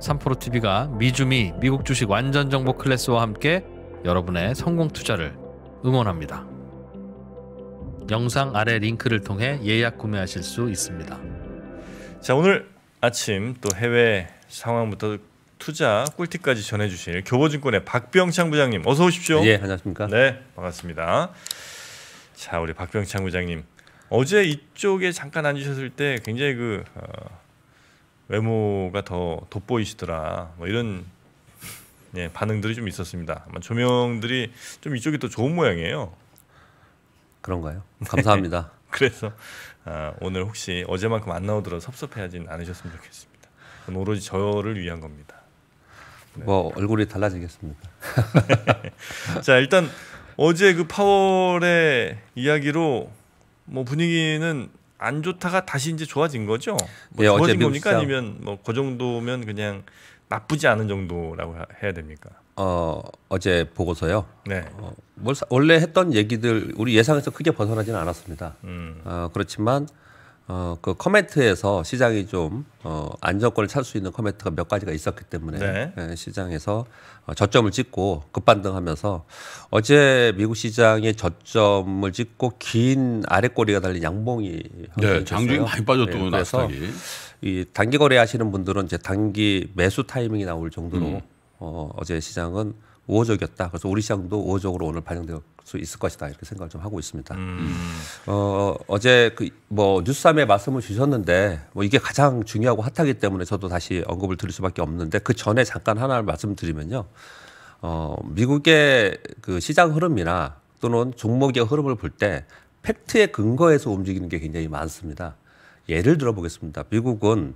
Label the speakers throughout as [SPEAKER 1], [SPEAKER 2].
[SPEAKER 1] 삼프로TV가 미주미 미국 주식 완전 정보 클래스와 함께 여러분의 성공 투자를 응원합니다. 영상 아래 링크를 통해 예약 구매하실 수 있습니다.
[SPEAKER 2] 자 오늘 아침 또 해외 상황부터 투자 꿀팁까지 전해주실 교보증권의 박병창 부장님 어서 오십시오. 예 안녕하십니까. 네 반갑습니다. 자 우리 박병창 부장님 어제 이쪽에 잠깐 앉으셨을 때 굉장히 그 어, 외모가 더 돋보이시더라. 뭐 이런 예, 반응들이 좀 있었습니다. 아마 조명들이 좀 이쪽이 더 좋은 모양이에요. 그런가요? 감사합니다. 네. 그래서 아, 오늘 혹시 어제만큼 안 나오더라도 섭섭해하진 않으셨으면 좋겠습니다. 오로지 저를 위한 겁니다. 네. 뭐 얼굴이 달라지겠습니까? 자 일단 어제 그 파월의 이야기로 뭐 분위기는 안 좋다가 다시 이제 좋아진 거죠? 뭐 예, 좋아진 겁니까 미국 아니면 뭐 그 정도면 그냥 나쁘지 않은 정도라고 해야 됩니까?
[SPEAKER 3] 어 어제 보고서요. 네. 어, 원래 했던 얘기들 우리 예상에서 크게 벗어나지는 않았습니다. 음. 어, 그렇지만 어, 그 커멘트에서 시장이 좀 어, 안정권을 찾을 수 있는 커멘트가 몇 가지가 있었기 때문에 네. 예, 시장에서 어, 저점을 찍고 급반등하면서 어제 미국 시장의 저점을 찍고 긴 아래 꼬리가 달린 양봉이 네, 장중이 많이 빠졌던 예, 그래서 나스닥이. 이 단기 거래하시는 분들은 이제 단기 매수 타이밍이 나올 정도로 음. 어, 어제 시장은 우호적이었다. 그래서 우리 시장도 우호적으로 오늘 반영될 수 있을 것이다. 이렇게 생각을 좀 하고 있습니다. 음. 어, 어제 그 뭐뉴스함에 말씀을 주셨는데 뭐 이게 가장 중요하고 핫하기 때문에 저도 다시 언급을 드릴 수밖에 없는데 그 전에 잠깐 하나를 말씀드리면요. 어, 미국의 그 시장 흐름이나 또는 종목의 흐름을 볼 때 팩트에 근거해서 움직이는 게 굉장히 많습니다. 예를 들어 보겠습니다. 미국은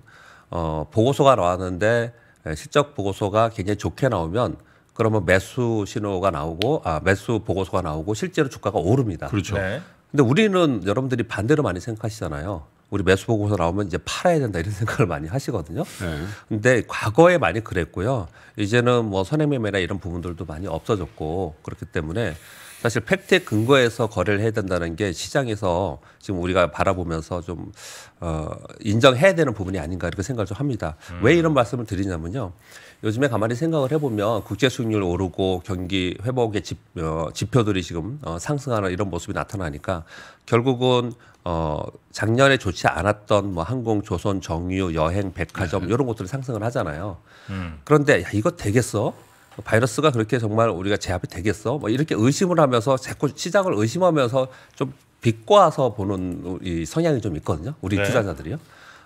[SPEAKER 3] 어, 보고서가 나왔는데 실적 보고서가 굉장히 좋게 나오면 그러면 매수 신호가 나오고 아 매수 보고서가 나오고 실제로 주가가 오릅니다. 그렇죠. 네. 근데 우리는 여러분들이 반대로 많이 생각하시잖아요. 우리 매수 보고서 나오면 이제 팔아야 된다 이런 생각을 많이 하시거든요. 네. 근데 과거에 많이 그랬고요. 이제는 뭐 선행매매나 이런 부분들도 많이 없어졌고 그렇기 때문에 사실 팩트에 근거해서 거래를 해야 된다는 게 시장에서 지금 우리가 바라보면서 좀 어, 인정해야 되는 부분이 아닌가 이렇게 생각을 좀 합니다. 음. 왜 이런 말씀을 드리냐면요. 요즘에 가만히 생각을 해보면 국제 수익률 오르고 경기 회복의 집, 어, 지표들이 지금 어, 상승하는 이런 모습이 나타나니까 결국은 어, 작년에 좋지 않았던 뭐 항공, 조선, 정유, 여행, 백화점 네. 이런 것들을 상승을 하잖아요. 음. 그런데 야, 이거 되겠어? 바이러스가 그렇게 정말 우리가 제압이 되겠어? 뭐 이렇게 의심을 하면서 자꾸 시장을 의심하면서 좀 비꼬아서 보는 이 성향이 좀 있거든요. 우리 네. 투자자들이요.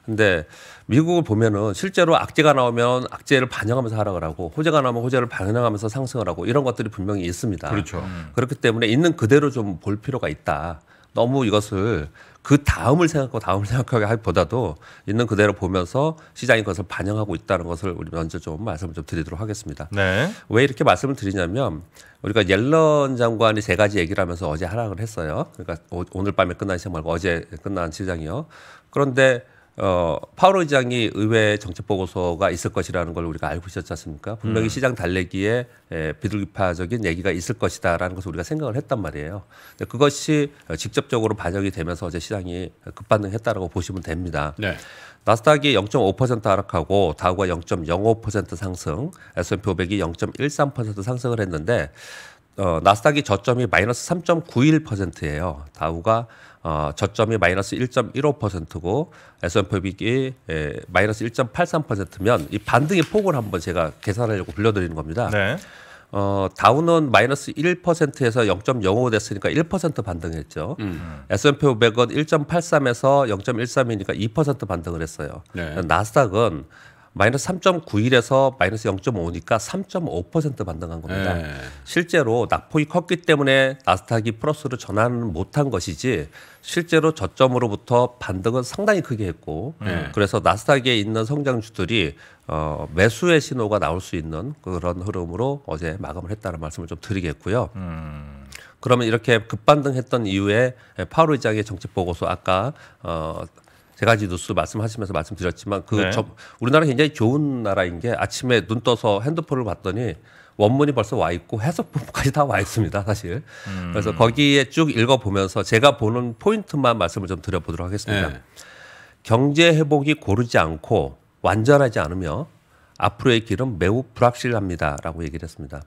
[SPEAKER 3] 근데 미국을 보면은 실제로 악재가 나오면 악재를 반영하면서 하락을 하고 호재가 나오면 호재를 반영하면서 상승을 하고 이런 것들이 분명히 있습니다. 그렇죠. 음. 그렇기 때문에 있는 그대로 좀 볼 필요가 있다. 너무 이것을 그 다음을 생각하고 다음을 생각하기보다도 있는 그대로 보면서 시장이 그것을 반영하고 있다는 것을 우리 먼저 좀 말씀을 좀 드리도록 하겠습니다. 네. 왜 이렇게 말씀을 드리냐면 우리가 옐런 장관이 세 가지 얘기를 하면서 어제 하락을 했어요. 그러니까 오늘 밤에 끝난 시장 말고 어제 끝난 시장이요. 그런데 어, 파월 의장이 의회 정책 보고서가 있을 것이라는 걸 우리가 알고 있었지 않습니까? 분명히 음. 시장 달래기에 에, 예, 비둘기파적인 얘기가 있을 것이다라는 것을 우리가 생각을 했단 말이에요. 근데 그것이 어, 직접적으로 반영이 되면서 어제 시장이 급반응했다라고 보시면 됩니다. 네. 나스닥이 0.5% 하락하고 다우가 0.05% 상승, S&P 500이 0.13% 상승을 했는데 어, 나스닥이 저점이 마이너스 3.91%예요. 다우가 어, 저점이 마이너스 1.15%고 S&P 예, 마이너스 1.83%면 이 반등의 폭을 한번 제가 계산하려고 불려드리는 겁니다. 네. 어, 다운은 마이너스 1%에서 0.05 됐으니까 1% 반등했죠. 음. S&P 500은 1.83에서 0.13이니까 2% 반등을 했어요. 네. 나스닥은 마이너스 3.91에서 마이너스 0.5니까 3.5% 반등한 겁니다. 네. 실제로 낙폭이 컸기 때문에 나스닥이 플러스로 전환 못한 것이지 실제로 저점으로부터 반등은 상당히 크게 했고 네. 그래서 나스닥에 있는 성장주들이 어, 매수의 신호가 나올 수 있는 그런 흐름으로 어제 마감을 했다는 말씀을 좀 드리겠고요. 음. 그러면 이렇게 급반등했던 이후에 파월 의장의 정책 보고서 아까 어, 제 가지 뉴스 말씀하시면서 말씀드렸지만 그 네. 저, 우리나라 굉장히 좋은 나라인 게 아침에 눈 떠서 핸드폰을 봤더니 원문이 벌써 와 있고 해석본까지 다 와 있습니다 사실 음. 그래서 거기에 쭉 읽어보면서 제가 보는 포인트만 말씀을 좀 드려보도록 하겠습니다 네. 경제 회복이 고르지 않고 완전하지 않으며 앞으로의 길은 매우 불확실합니다라고 얘기를 했습니다.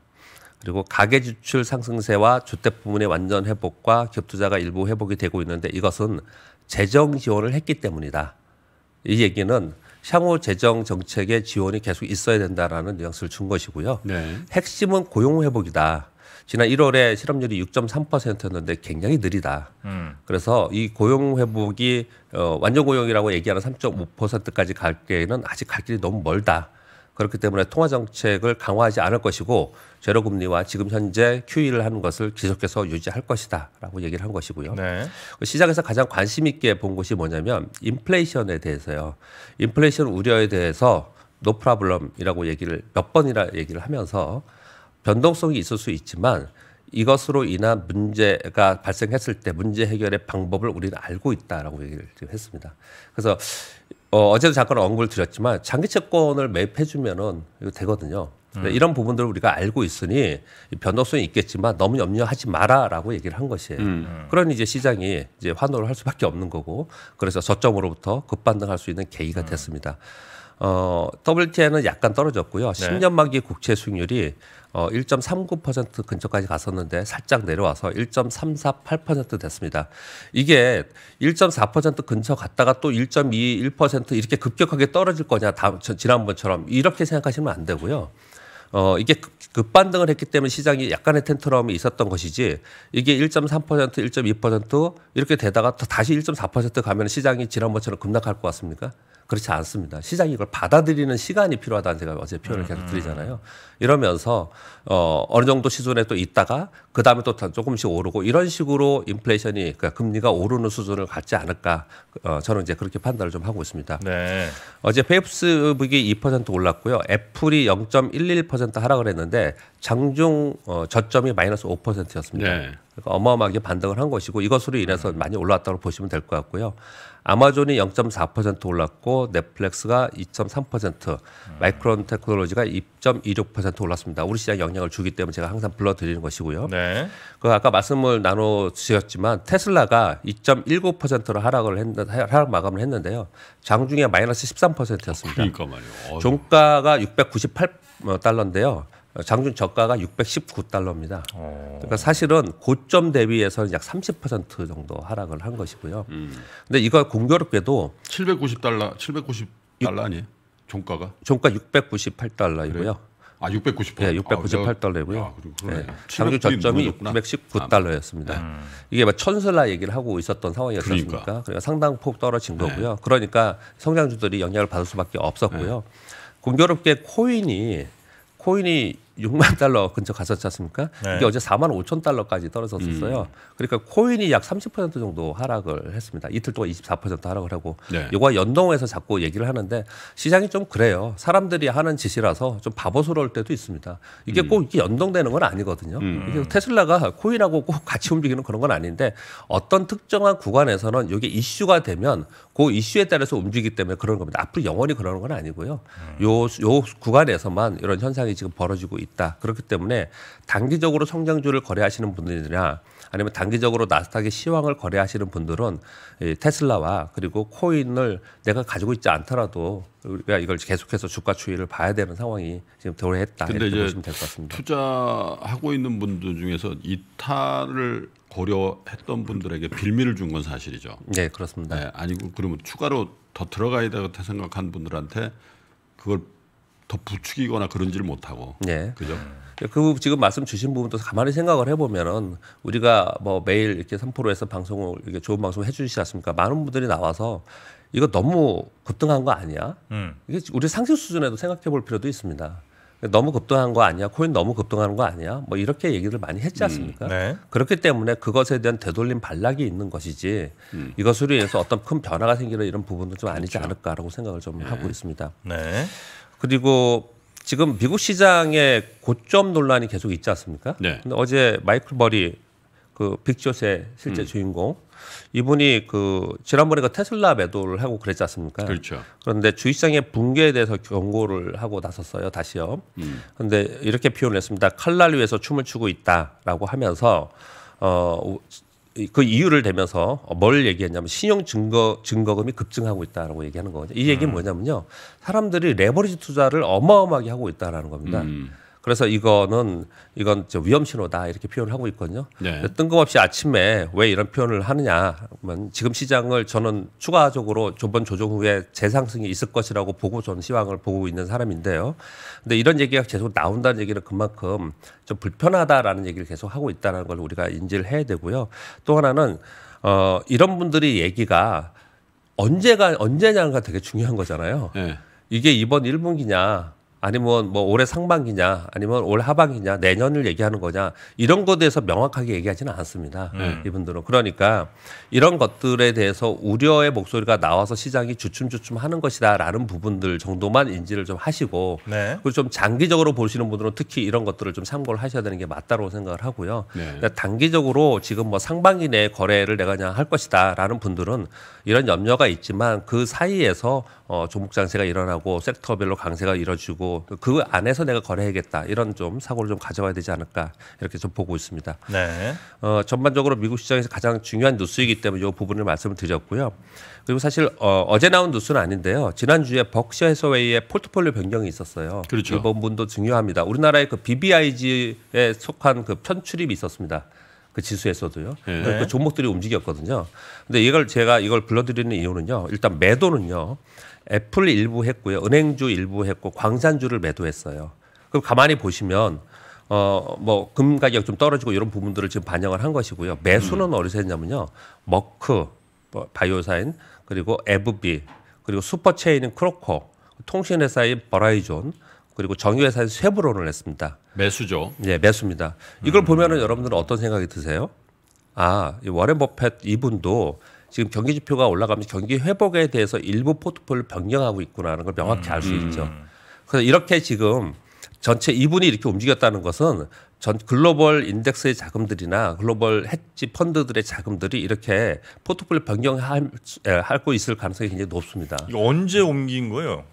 [SPEAKER 3] 그리고 가계 지출 상승세와 주택 부문의 완전 회복과 격투자가 일부 회복이 되고 있는데 이것은 재정 지원을 했기 때문이다. 이 얘기는 향후 재정 정책의 지원이 계속 있어야 된다라는 뉘앙스를 준 것이고요. 네. 핵심은 고용 회복이다. 지난 1월에 실업률이 6.3%였는데 굉장히 느리다. 음. 그래서 이 고용 회복이 어, 완전 고용이라고 얘기하는 3.5%까지 갈 때에는 아직 갈 길이 너무 멀다. 그렇기 때문에 통화 정책을 강화하지 않을 것이고 제로 금리와 지금 현재 QE를 하는 것을 계속해서 유지할 것이다라고 얘기를 한 것이고요. 네. 그 시장에서 가장 관심 있게 본 것이 뭐냐면 인플레이션에 대해서요. 인플레이션 우려에 대해서 노 프라블럼이라고 얘기를 몇 번이나 얘기를 하면서 변동성이 있을 수 있지만 이것으로 인한 문제가 발생했을 때 문제 해결의 방법을 우리는 알고 있다라고 얘기를 했습니다. 그래서 어, 어제도 잠깐 언급을 드렸지만 장기 채권을 매입해주면은 이거 되거든요. 음. 이런 부분들을 우리가 알고 있으니 변동성이 있겠지만 너무 염려하지 마라라고 얘기를 한 것이에요. 음. 그런 이제 시장이 이제 환호를 할 수밖에 없는 거고 그래서 저점으로부터 급반등할 수 있는 계기가 음. 됐습니다. 어, WTI는 약간 떨어졌고요. 네. 10년 만기 국채 수익률이 어, 1.39% 근처까지 갔었는데 살짝 내려와서 1.348% 됐습니다. 이게 1.4% 근처 갔다가 또 1.21% 이렇게 급격하게 떨어질 거냐 다음, 지난번처럼 이렇게 생각하시면 안 되고요. 어, 이게 급반등을 했기 때문에 시장이 약간의 텐트럼이 있었던 것이지 이게 1.3%, 1.2% 이렇게 되다가 또 다시 1.4% 가면 시장이 지난번처럼 급락할 것 같습니까? 그렇지 않습니다. 시장이 이걸 받아들이는 시간이 필요하다는 제가 어제 표현을 음, 계속 음. 드리잖아요. 이러면서 어 어느 정도 시즌에 또 있다가 그 다음에 또 조금씩 오르고 이런 식으로 인플레이션이 그러니까 금리가 오르는 수준을 갖지 않을까 어 저는 이제 그렇게 판단을 좀 하고 있습니다. 네. 어제 페이프스북이 2% 올랐고요. 애플이 0.11% 하락을 했는데 장중 어, 저점이 마이너스 5%였습니다. 네. 그러니까 어마어마하게 반등을 한 것이고 이것으로 인해서 음. 많이 올라왔다고 보시면 될 것 같고요. 아마존이 0.4% 올랐고 넷플릭스가 2.3%, 마이크론 테크놀로지가 2.26% 올랐습니다. 우리 시장에 영향을 주기 때문에 제가 항상 불러드리는 것이고요. 네. 그 아까 말씀을 나눠 주셨지만 테슬라가 2.19%로 하락을 했 하락 마감을 했는데요. 장중에 마이너스 13%였습니다. 그러니까 말이요. 종가가 698 어, 달러인데요. 장중 저가가 619달러입니다. 오. 어. 그러니까 사실은 고점 대비해서는 약 30% 정도 하락을 한 것이고요. 음. 근데 이거 공교롭게도 790달러, 790달러 아니에요? 종가가? 종가 698달러이고요. 그래 아, 698. 네, 698달러이고요. 아, 네, 장중 저점이 619달러였습니다. 아. 이게 막 뭐 천슬라 얘기를 하고 있었던 상황이었으니까 그러니까. 그러니까 상당폭 떨어진 네. 거고요. 그러니까 성장주들이 영향을 받을 수밖에 없었고요. 네. 공교롭게 코인이 코인이 6만 달러 근처 갔었지 않습니까? 네. 이게 어제 4만 5천 달러까지 떨어졌었어요. 음. 그러니까 코인이 약 30% 정도 하락을 했습니다. 이틀 동안 24% 하락을 하고 네. 요거 연동해서 자꾸 얘기를 하는데 시장이 좀 그래요. 사람들이 하는 짓이라서 좀 바보스러울 때도 있습니다. 이게 음. 꼭 이게 연동되는 건 아니거든요. 음. 이게 테슬라가 코인하고 꼭 같이 움직이는 그런 건 아닌데 어떤 특정한 구간에서는 이게 이슈가 되면 그 이슈에 따라서 움직이기 때문에 그런 겁니다. 앞으로 영원히 그러는 건 아니고요. 음. 요, 요 구간에서만 이런 현상이 지금 벌어지고 있 있다. 그렇기 때문에 단기적으로 성장주를 거래하시는 분들이나 아니면 단기적으로 나스닥의 시황을 거래하시는 분들은 테슬라와 그리고 코인을 내가 가지고 있지 않더라도 우리가 이걸 계속해서 주가 추이를 봐야 되는 상황이 지금 도래했다 이렇 보시면 될 것
[SPEAKER 4] 같습니다. 투자하고 있는 분들 중에서 이탈을 고려했던 분들에게 빌미를 준 건 사실이죠. 네 그렇습니다. 네, 아니고 그러면 추가로 더 들어가야
[SPEAKER 3] 되겠다 생각한 분들한테 그걸 더 부추기거나 그런지를 못하고. 네. 그죠? 그 지금 말씀 주신 부분도 가만히 생각을 해보면은 우리가 뭐 매일 이렇게 포 3%에서 방송을 이렇게 좋은 방송을 해주시지 않습니까? 많은 분들이 나와서 이거 너무 급등한 거 아니야? 음. 이게 우리 상식 수준에도 생각해 볼 필요도 있습니다. 너무 급등한 거 아니야? 코인 너무 급등하는 거 아니야? 뭐 이렇게 얘기를 많이 했지 음. 않습니까? 음, 네. 그렇기 때문에 그것에 대한 되돌림 반락이 있는 것이지 음. 이것으로 인해서 어떤 큰 변화가 생기는 이런 부분도 좀 아니지 그렇죠. 않을까라고 생각을 좀 네. 하고 있습니다. 네. 그리고 지금 미국 시장에 고점 논란이 계속 있지 않습니까? 네. 근데 어제 마이클 버리 그 빅쇼의 실제 음. 주인공 이분이 그 지난번에 그 테슬라 매도를 하고 그랬지 않습니까? 그렇죠. 그런데 주식장의 시 붕괴에 대해서 경고를 하고 나섰어요. 다시요. 음. 그런데 이렇게 표현을 했습니다. 칼날 위에서 춤을 추고 있다라고 하면서 어그 이유를 대면서 뭘 얘기했냐면 신용 증거 증거금이 급증하고 있다라고 얘기하는 거죠이 얘기는 음. 뭐냐면요. 사람들이 레버리지 투자를 어마어마하게 하고 있다라는 겁니다. 음. 그래서 이거는 이건 저 위험 신호다 이렇게 표현을 하고 있거든요. 네. 뜬금없이 아침에 왜 이런 표현을 하느냐? 지금 시장을 저는 추가적으로 조번 조정 후에 재상승이 있을 것이라고 보고 저는 시황을 보고 있는 사람인데요. 근데 이런 얘기가 계속 나온다는 얘기는 그만큼 좀 불편하다라는 얘기를 계속 하고 있다는 걸 우리가 인지를 해야 되고요. 또 하나는 어 이런 분들이 얘기가 언제가 언제냐가 되게 중요한 거잖아요. 네. 이게 이번 1분기냐 아니면 뭐 올해 상반기냐 아니면 올 하반기냐 내년을 얘기하는 거냐 이런 것에 대해서 명확하게 얘기하지는 않습니다. 음. 이분들은 그러니까 이런 것들에 대해서 우려의 목소리가 나와서 시장이 주춤주춤 하는 것이다라는 부분들 정도만 인지를 좀 하시고 네. 그리고 좀 장기적으로 보시는 분들은 특히 이런 것들을 좀 참고를 하셔야 되는 게 맞다고 생각을 하고요. 네. 그러니까 단기적으로 지금 뭐 상반기 내 거래를 내가 그냥 할 것이다라는 분들은 이런 염려가 있지만 그 사이에서 어, 종목 장세가 일어나고 섹터별로 강세가 이뤄지고 그 안에서 내가 거래해야겠다 이런 좀 사고를 좀 가져와야 되지 않을까 이렇게 좀 보고 있습니다. 네. 어, 전반적으로 미국 시장에서 가장 중요한 뉴스이기 때문에 이 부분을 말씀을 드렸고요. 그리고 사실 어, 제 나온 뉴스는 아닌데요. 지난주에 벅셔 해서웨이의 포트폴리오 변경이 있었어요. 그렇죠. 이 부분도 중요합니다. 우리나라의 그 BBIG에 속한 그 편출입이 있었습니다. 그 지수에서도요. 네. 그 종목들이 움직였거든요. 근데 이걸 제가 이걸 불러드리는 이유는요. 일단 매도는요. 애플 일부 했고요. 은행주 일부 했고 광산주를 매도했어요. 그럼 가만히 보시면 어 뭐 금 가격 좀 떨어지고 이런 부분들을 지금 반영을 한 것이고요. 매수는 음. 어디서 했냐면요. 머크 뭐 바이오사인 그리고 에브비 그리고 슈퍼체인인 크로코 통신회사인 버라이존 그리고 정유회사인 쉐브론을 했습니다. 매수죠. 예, 매수입니다. 이걸 음. 보면은 여러분들은 어떤 생각이 드세요? 아, 이 워렌 버펫 이분도 지금 경기 지표가 올라가면서 경기 회복에 대해서 일부 포트폴리오를 변경하고 있구나라는 걸 명확히 알수 음. 있죠. 그래서 이렇게 지금 전체 이분이 이렇게 움직였다는 것은 전 글로벌 인덱스의 자금들이나 글로벌 헤지 펀드들의 자금들이 이렇게 포트폴리오 변경할수 예, 있을 가능성이 굉장히 높습니다. 이게 언제 옮긴 거예요?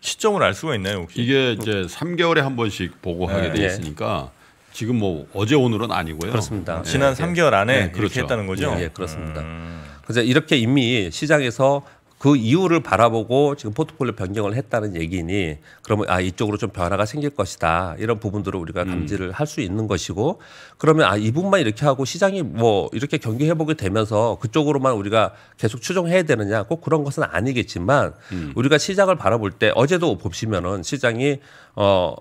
[SPEAKER 3] 시점을 알 수가 있나요 혹시? 이게 이제 3개월에 한 번씩
[SPEAKER 4] 보고하게 네. 돼 네.
[SPEAKER 3] 있으니까 지금 뭐 어제 오늘은 아니고요.
[SPEAKER 4] 그렇습니다. 지난 네. 3개월 안에 네. 그렇게
[SPEAKER 1] 그렇죠. 했다는 거죠. 예, 예
[SPEAKER 3] 그렇습니다. 음. 그래서 이렇게 이미 시장에서 그 이유를 바라보고 지금 포트폴리오 변경을 했다는 얘기니 그러면 아 이쪽으로 좀 변화가 생길 것이다 이런 부분들을 우리가 음. 감지를 음. 할수 있는 것이고 그러면 아 이분만 이렇게 하고 시장이 뭐 이렇게 경기 회복이 되면서 그쪽으로만 우리가 계속 추정해야 되느냐 꼭 그런 것은 아니겠지만 음. 우리가 시장을 바라볼 때 어제도 보시면은 시장이 어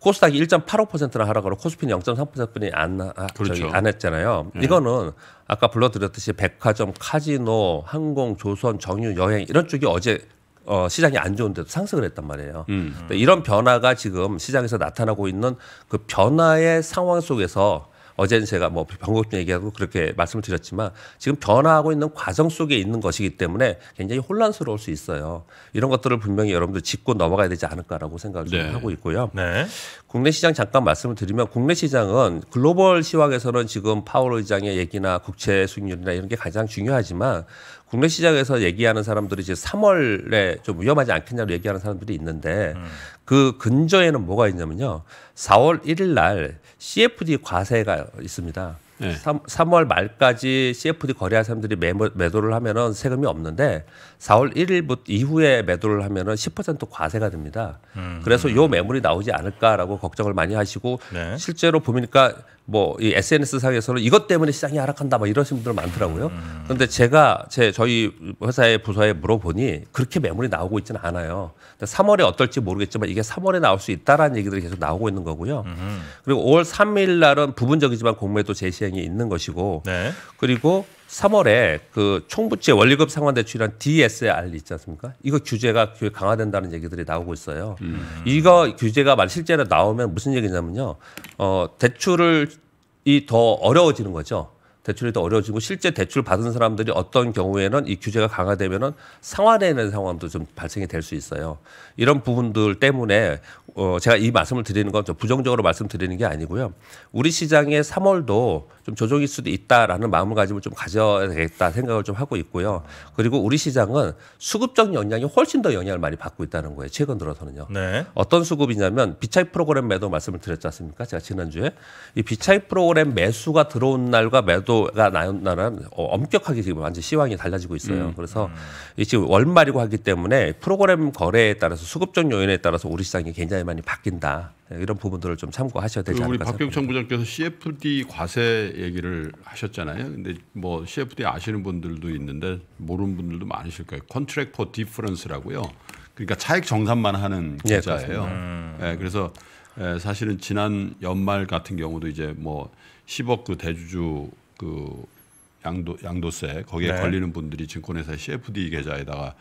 [SPEAKER 3] 코스닥이 1.85%나 하락으로 코스피는 0.3%뿐이 안, 아, 그렇죠. 안 했잖아요. 네. 이거는 아까 불러드렸듯이 백화점, 카지노, 항공, 조선, 정유, 여행 이런 쪽이 어제 어, 시장이 안 좋은데도 상승을 했단 말이에요. 음. 이런 변화가 지금 시장에서 나타나고 있는 그 변화의 상황 속에서 어제는 제가 뭐 변곡 얘기하고 그렇게 말씀을 드렸지만 지금 변화하고 있는 과정 속에 있는 것이기 때문에 굉장히 혼란스러울 수 있어요. 이런 것들을 분명히 여러분들 짚고 넘어가야 되지 않을까라고 생각을 네. 하고 있고요. 네. 국내 시장 잠깐 말씀을 드리면 국내 시장은 글로벌 시황에서는 지금 파월 의장의 얘기나 국채 수익률이나 이런 게 가장 중요하지만 국내 시장에서 얘기하는 사람들이 이제 3월에 좀 위험하지 않겠냐고 얘기하는 사람들이 있는데 음. 그 근저에는 뭐가 있냐면요. 4월 1일 날 CFD 과세가 있습니다. 네. 3, 월 말까지 CFD 거래한 사람들이 매모, 매도를 하면은 세금이 없는데 4월 1일부터 이후에 매도를 하면은 10% 과세가 됩니다. 음, 그래서 음. 요 매물이 나오지 않을까라고 걱정을 많이 하시고 네. 실제로 보니까 뭐이 SNS 상에서는 이것 때문에 시장이 하락한다 막 이러신 분들 많더라고요. 음. 그런데 제가 제 저희 회사의 부서에 물어보니 그렇게 매물이 나오고 있지는 않아요. 3월에 어떨지 모르겠지만 이게 3월에 나올 수 있다라는 얘기들이 계속 나오고 있는 거고요. 그리고 5월 3일 날은 부분적이지만 공매도 제시행 발생이 있는 것이고 네. 그리고 3월에 그 총부채 원리금 상환 대출이란 DSR 있지 않습니까? 이거 규제가 강화된다는 얘기들이 나오고 있어요. 음. 이거 규제가 말 실제로 나오면 무슨 얘기냐면요. 어, 대출을 이 더 어려워지는 거죠. 대출이 더 어려워지고 실제 대출 받은 사람들이 어떤 경우에는 이 규제가 강화되면은 상환해내는 상황도 좀 발생이 될 수 있어요. 이런 부분들 때문에 어, 제가 이 말씀을 드리는 건좀 부정적으로 말씀드리는 게 아니고요. 우리 시장의 3월도 좀 조정일 수도 있다라는 마음가짐을 좀 가져야겠다 생각을 좀 하고 있고요. 그리고 우리 시장은 수급적 영향이 훨씬 더 영향을 많이 받고 있다는 거예요. 최근 들어서는요. 네. 어떤 수급이냐면 비차이 프로그램 매도 말씀을 드렸지 않습니까? 제가 지난주에 이 비차이 프로그램 매수가 들어온 날과 매도가 나온 날은 어, 엄격하게 지금 완전 시황이 달라지고 있어요. 음. 그래서 음. 이 지금 월말이고 하기 때문에 프로그램 거래에 따라서 수급적 요인에 따라서 우리 시장이 굉장히 많이 바뀐다. 네, 이런 부분들을 좀 참고하셔야 되지 않을까 우리 박병창
[SPEAKER 4] 부장께서 CFD 과세 얘기를 하셨잖아요. 근데 뭐 CFD 아시는 분들도 있는데 모르는 분들도 많으실 거예요. 컨트랙 포 디퍼런스라고요. 그러니까 차익 정산만 하는 계좌예요. 네, 네, 그래서 예, 사실은 지난 연말 같은 경우도 이제 뭐 10억 그 대주주 그 양도 양도세 거기에 네. 걸리는 분들이 증권회사 CFD 계좌에다가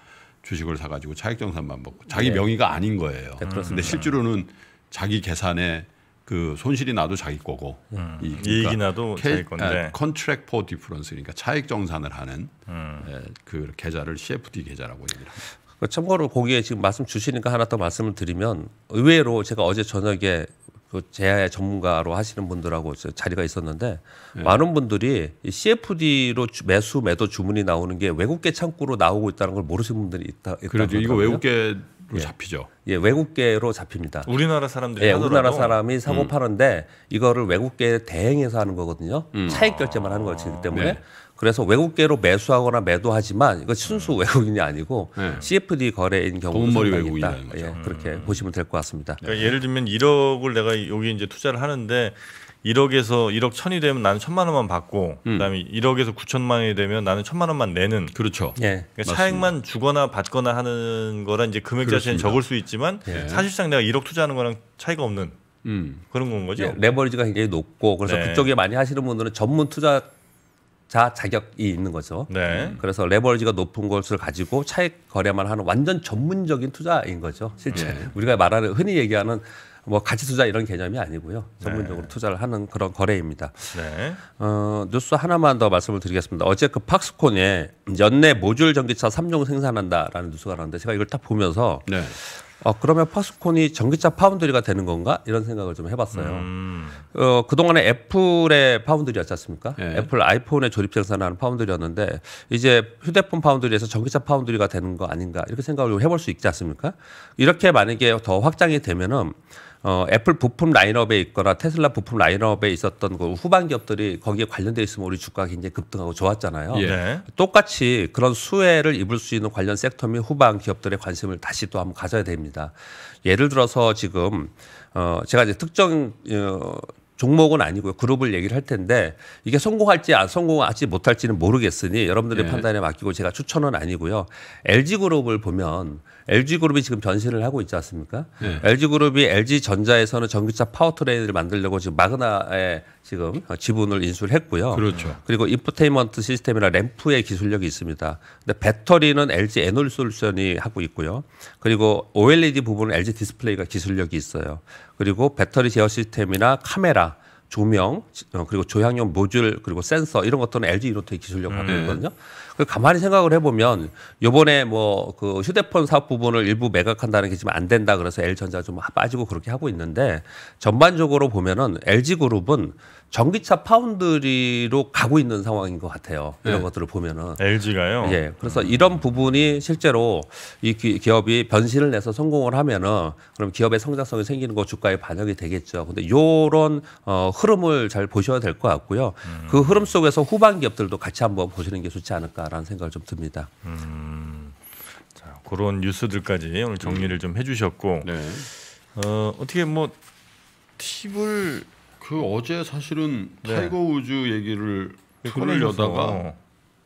[SPEAKER 4] 주식을 사가지고 차익정산만 먹고 자기 네. 명의가 아닌 거예요. 네, 그런데 실제로는 자기 계산에 그 손실이 나도 자기 거고 음. 이익, 그러니까 이익이 나도 케, 자기 건데 컨트랙 포
[SPEAKER 3] 디퍼런스 니까 차익 정산을 하는 음. 에, 예, 그 계좌를 CFD 계좌라고 얘기를 합니다. 그 참고로 거기에 지금 말씀 주시니까 하나 더 말씀을 드리면 의외로 제가 어제 저녁에 그 재해 전문가로 하시는 분들하고 자리가 있었는데 네. 많은 분들이 CFD로 매수 매도 주문이 나오는 게 외국계 창구로 나오고 있다는 걸 모르시는 분들이 있다. 그렇죠. 이거 외국계 예. 잡히죠. 예, 외국계로 잡힙니다. 우리나라 사람들이 예, 우리나라 사람이 사고 음. 파는데 이거를 외국계 대행해서 하는 거거든요. 음. 차익 결제만 하는 것이기 아. 때문에 네. 그래서 외국계로 매수하거나 매도하지만 이거 순수 음. 외국인이 아니고 네. CFD
[SPEAKER 2] 거래인 경우도 있다. 예, 음.
[SPEAKER 3] 그렇게 음. 보시면 될 것 같습니다. 그러니까 예를
[SPEAKER 2] 들면 1억을 내가 여기 이제 투자를 하는데 1억에서 1억 천이 되면 나는 천만 원만 받고 음. 그다음에 1억에서 9천만 원이 되면 나는 천만 원만 내는 그렇죠. 그러니까 예. 그러니까 차액만 주거나 받거나 하는 거라 이제 금액 자체는 적을 수 있지만 예. 사실상 내가 1억 투자하는 거랑 차이가 없는 음. 그런 건 거죠. 예,
[SPEAKER 3] 레버리지가 굉장히 높고 그래서 네. 그쪽에
[SPEAKER 2] 많이 하시는 분들은 전문 투자
[SPEAKER 3] 자 자격이 있는 거죠. 네. 그래서 레버리지가 높은 것을 가지고 차익 거래만 하는 완전 전문적인 투자인 거죠. 실제 네. 우리가 말하는 흔히 얘기하는 뭐 가치 투자 이런 개념이 아니고요. 네. 전문적으로 네. 투자를 하는 그런 거래입니다. 네. 어, 뉴스 하나만 더 말씀을 드리겠습니다. 어제 그 팍스콘에 연내 모듈 전기차 삼종 생산한다라는 뉴스가 나왔는데 제가 이걸 딱 보면서 네. 어, 그러면 파스콘이 전기차 파운드리가 되는 건가? 이런 생각을 좀 해봤어요. 음. 어, 그동안에 애플의 파운드리였지 않습니까? 예. 애플 아이폰의 조립 생산하는 파운드리였는데 이제 휴대폰 파운드리에서 전기차 파운드리가 되는 거 아닌가 이렇게 생각을 해볼 수 있지 않습니까? 이렇게 만약에 더 확장이 되면은 어, 애플 부품 라인업에 있거나 테슬라 부품 라인업에 있었던 그 후반 기업들이 거기에 관련돼 있으면 우리 주가가 굉장히 급등하고 좋았잖아요. 예. 네. 똑같이 그런 수혜를 입을 수 있는 관련 섹터 및 후반 기업들의 관심을 다시 또 한번 가져야 됩니다. 예를 들어서 지금 어, 제가 이제 특정 어, 종목은 아니고요. 그룹을 얘기를 할 텐데 이게 성공할지 안 성공하지 못할지는 모르겠으니 여러분들의 예. 판단에 맡기고 제가 추천은 아니고요. LG 그룹을 보면 LG그룹이 지금 변신을 하고 있지 않습니까? 네. LG그룹이 LG전자에서는 전기차 파워트레인을 만들려고 지금 마그나에 지금 지분을 인수를 했고요. 그렇죠. 그리고 인포테인먼트 시스템이나 램프의 기술력이 있습니다. 근데 배터리는 LG 에놀 솔루션이 하고 있고요. 그리고 OLED 부분은 LG 디스플레이가 기술력이 있어요. 그리고 배터리 제어 시스템이나 카메라 조명 어, 그리고 조향용 모듈 그리고 센서 이런 것들은 LG 이노트의 기술력 갖고 음. 있거든요. 네. 그 가만히 생각을 해보면 요번에 뭐 그 휴대폰 사업 부분을 일부 매각한다는 게 지금 안 된다 그래서 L전자 좀 빠지고 그렇게 하고 있는데 전반적으로 보면은 LG그룹은 전기차 파운드리로 가고 있는 상황인 것 같아요. 이런 네. 것들을 보면은
[SPEAKER 2] LG가요. 예.
[SPEAKER 3] 그래서 음. 이런 부분이 실제로 이 기, 업이 변신을 해서 성공을 하면은 그럼 기업의 성장성이 생기는 거 주가에 반영이 되겠죠. 근데 요런 어, 흐름을 잘 보셔야 될 것 같고요. 음. 그 흐름 속에서 후반 기업들도
[SPEAKER 2] 같이 한번 보시는 게 좋지 않을까 않을까라는 생각을 좀 듭니다. 음, 자 그런 뉴스들까지 오늘 정리를 음. 좀 해주셨고 네. 어, 어떻게 뭐
[SPEAKER 4] 팁을 그 어제 사실은
[SPEAKER 2] 네. 타이거 우즈 얘기를 들으려다가
[SPEAKER 4] 네, 어,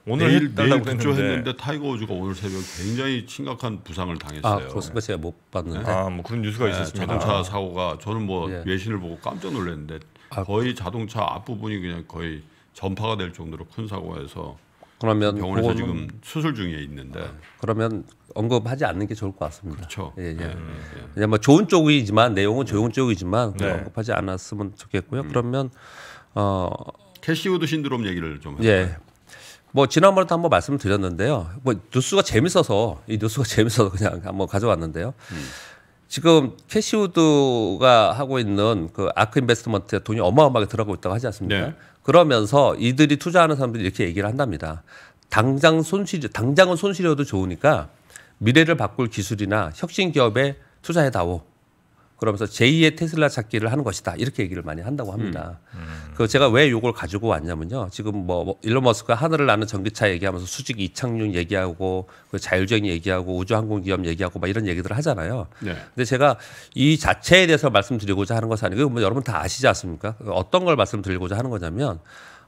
[SPEAKER 4] 오늘 내일, 내일 구조했는데 타이거 우즈가 오늘 새벽 굉장히 심각한 부상을 당했어요. 아, 그렇습니까? 제가 못 봤는데. 아, 뭐 그런 뉴스가 네, 있었습니다. 자동차 사고가 저는 뭐 예. 외신을 보고 깜짝 놀랐는데 아, 거의 자동차 앞부분이 그냥 거의 전파가 될 정도로 큰
[SPEAKER 3] 사고에서 그러면 병원에서 지금 수술 중에 있는데 아, 그러면 언급하지 않는 게 좋을 것 같습니다. 그렇죠. 예, 예. 네, 네. 뭐 좋은 쪽이지만 내용은 좋은 쪽이지만 네. 언급하지 않았으면 좋겠고요. 음. 그러면 어 캐시우드 신드롬 얘기를 좀해요 예. 뭐 지난번에도 한번 말씀드렸는데요. 뭐 뉴스가 재밌어서 이 뉴스가 재밌어서 그냥 한번 가져왔는데요. 음. 지금 캐시우드가 하고 있는 그 아크 인베스트먼트에 돈이 어마어마하게 들어가고 있다고 하지 않습니까? 네. 그러면서 이들이 투자하는 사람들이 이렇게 얘기를 한답니다. 당장 손실, 당장은 손실이어도 좋으니까 미래를 바꿀 기술이나 혁신 기업에 투자해다오. 그러면서 제2의 테슬라 찾기를 하는 것이다 이렇게 얘기를 많이 한다고 음, 합니다. 음. 음. 그 제가 왜 요걸 가지고 왔냐면요. 지금 뭐, 뭐 일론 머스크가 하늘을 나는 전기차 얘기하면서 수직 이착륙 얘기하고 그 자율주행 얘기하고 우주항공 기업 얘기하고 막 이런 얘기들을 하잖아요. 네. 근데 제가 이 자체에 대해서 말씀드리고자 하는 것은 아니고 뭐 여러분 다 아시지 않습니까? 그 어떤 걸 말씀드리고자 하는 거냐면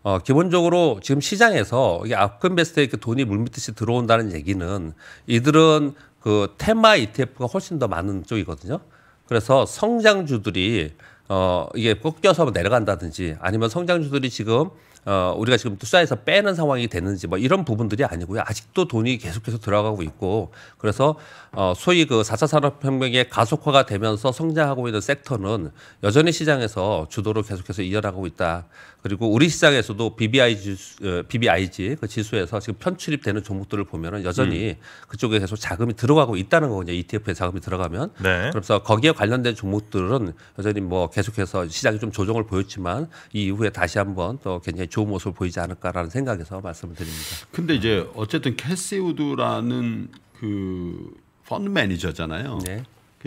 [SPEAKER 3] 어, 기본적으로 지금 시장에서 이게 압금베스트에 이 돈이 물밑듯이 들어온다는 얘기는 이들은 그 테마 ETF가 훨씬 더 많은 쪽이거든요. 그래서 성장주들이 어 이게 꺾여서 뭐 내려간다든지 아니면 성장주들이 지금 어 우리가 지금 투자해서 빼는 상황이 되는지 뭐 이런 부분들이 아니고요. 아직도 돈이 계속해서 들어가고 있고 그래서 어 소위 그 4차 산업혁명의 가속화가 되면서 성장하고 있는 섹터는 여전히 시장에서 주도로 계속해서 이어나가고 있다. 그리고 우리 시장에서도 BBI 지수, 어, BBIG 그 지수에서 지금 편출입되는 종목들을 보면은 여전히 음. 그쪽에 계속 자금이 들어가고 있다는 거거든요. ETF에 자금이 들어가면. 네. 그래서 거기에 관련된 종목들은 여전히 뭐 계속해서 시장이 좀 조정을 보였지만 이 이후에 다시 한번 또 굉장히 좋은 모습을 보이지 않을까라는 생각에서 말씀을 드립니다.
[SPEAKER 4] 근데 이제 어쨌든 캐시우드라는 그 펀드 매니저잖아요. 네.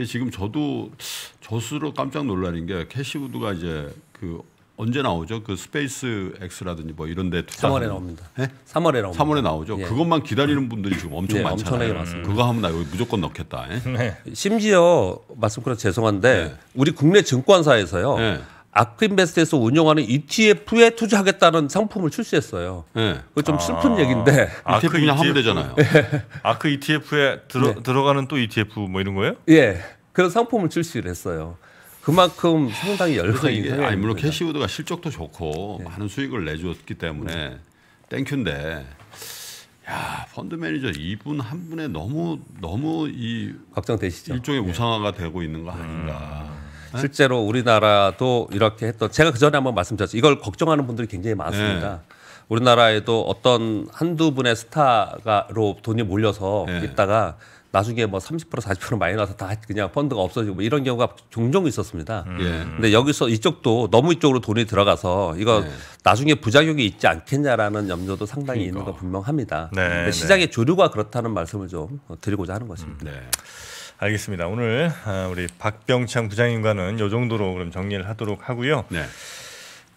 [SPEAKER 4] 지금 저도 저수로 깜짝 놀라는 게 캐시우드가 이제 그 언제 나오죠? 그 스페이스 X라든지 뭐 이런 데 투자 3월에 나옵니다. 네?
[SPEAKER 3] 예? 3월에 나옵니다. 3월에 나오죠. 예. 그것만 기다리는 분들이 지금 엄청 예, 많잖아요. 엄청나게 그거 하면 나 여기 무조건 넣겠다. 예? 네. 심지어 말씀 그런 죄송한데 예. 우리 국내 증권사에서요. 아크인베스트에서 운영하는 ETF에 투자하겠다는 상품을 출시했어요. 네. 그거 좀 아. 슬픈 얘기인데. E 아크 ETF 그냥 하면 e 되잖아요. 네.
[SPEAKER 2] 아크 ETF에 들어, 네. 들어가는 또 ETF 뭐 이런 거예요? 예. 그런 상품을 출시를 했어요. 그만큼 상당히
[SPEAKER 4] 열광이 이게 아니 물론 캐시우드가 실적도 좋고 네. 많은 수익을 내줬기 때문에 네. 땡큐인데 야 펀드 매니저 이분 한 분에 너무 너무
[SPEAKER 3] 이 걱정되시죠 일종의 예. 우상화가 되고 있는 거 아닌가. 음. 네? 실제로 우리나라도 이렇게 했던 제가 그 전에 한번 말씀드렸죠. 이걸 걱정하는 분들이 굉장히 많습니다. 네. 우리나라에도 어떤 한두 분의 스타가로 돈이 몰려서 네. 있다가 나중에 뭐 30% 40%많이너서다 그냥 펀드가 없어지고 뭐 이런 경우가 종종 있었습니다. 음. 예. 근데 여기서 이쪽도 너무 이쪽으로 돈이 들어가서 이거 네. 나중에 부작용이 있지 않겠냐라는 염려도
[SPEAKER 2] 상당히 그러니까. 있는 거 분명합니다. 네, 네. 시장의 네. 조류가 그렇다는 말씀을 좀 드리고자 하는 것입니다. 음, 네. 알겠습니다. 오늘 아, 우리 박병창 부장님과는 요 정도로 그럼 정리를 하도록 하고요. 네.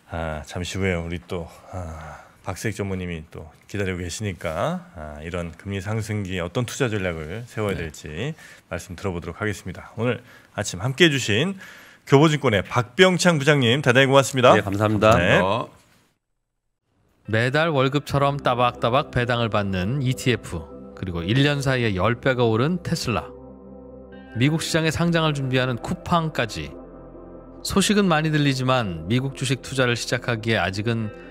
[SPEAKER 2] 아, 잠시 후에 우리 또 아, 박세익 전무님이 또 기다리고 계시니까 아, 이런 금리 상승기에 어떤 투자 전략을 세워야 네. 될지 말씀 들어보도록 하겠습니다. 오늘 아침 함께해 주신 교보증권의 박병창
[SPEAKER 1] 부장님 대단히 고맙습니다. 네, 감사합니다. 네. 매달 월급처럼 따박따박 배당을 받는 ETF 그리고 1년 사이에 10배가 오른 테슬라 미국 시장에 상장을 준비하는 쿠팡까지 소식은 많이 들리지만 미국 주식 투자를 시작하기에 아직은